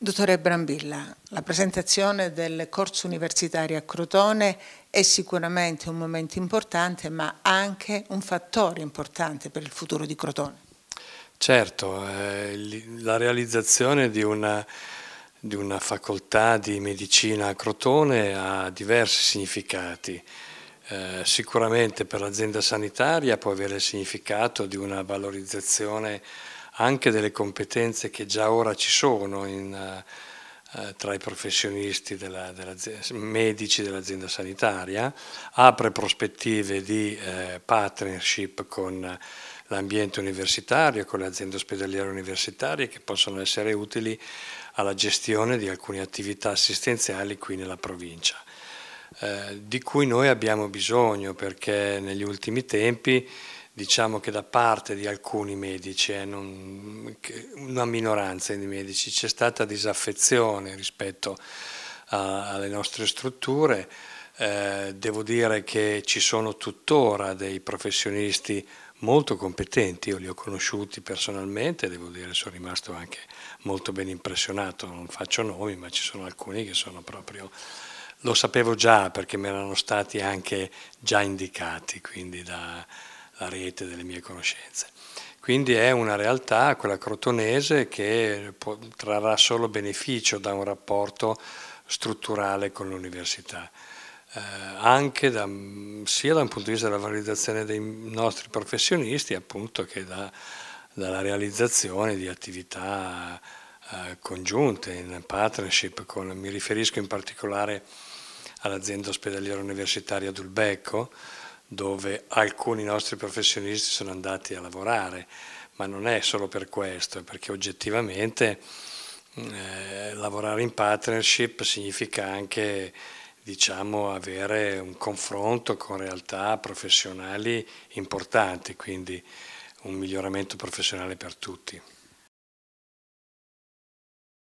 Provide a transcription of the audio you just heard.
Dottore Brambilla, la presentazione del corso universitario a Crotone è sicuramente un momento importante, ma anche un fattore importante per il futuro di Crotone. Certo, eh, la realizzazione di una, di una, facoltà di medicina a Crotone ha diversi significati. Eh, sicuramente per l'azienda sanitaria può avere il significato di una valorizzazione anche delle competenze che già ora ci sono in, eh, eh tra i professionisti della, della, medici dell'azienda sanitaria, apre prospettive di eh, partnership con l'ambiente universitario, con le aziende ospedaliere universitarie che possono essere utili alla gestione di alcune attività assistenziali qui nella provincia, eh, di cui noi abbiamo bisogno perché negli ultimi tempi diciamo che da parte di alcuni medici, eh, non, una minoranza di medici, c'è stata disaffezione rispetto a, alle nostre strutture. Eh, devo dire che ci sono tuttora dei professionisti molto competenti, io li ho conosciuti personalmente, devo dire sono rimasto anche molto ben impressionato, non faccio nomi, ma ci sono alcuni che sono proprio lo sapevo già perché mi erano stati anche già indicati, quindi da, la rete delle mie conoscenze. Quindi è una realtà, quella crotonese, che trarrà solo beneficio da un rapporto strutturale con l'università, eh, anche da, sia da un punto di vista della valorizzazione dei nostri professionisti, appunto, che da, dalla realizzazione di attività eh, congiunte, in partnership. Con, mi riferisco in particolare all'azienda ospedaliera universitaria d'Ulbecco, dove alcuni nostri professionisti sono andati a lavorare, ma non è solo per questo, perché oggettivamente mm, eh, lavorare in partnership significa anche diciamo, avere un confronto con realtà professionali importanti, quindi un miglioramento professionale per tutti.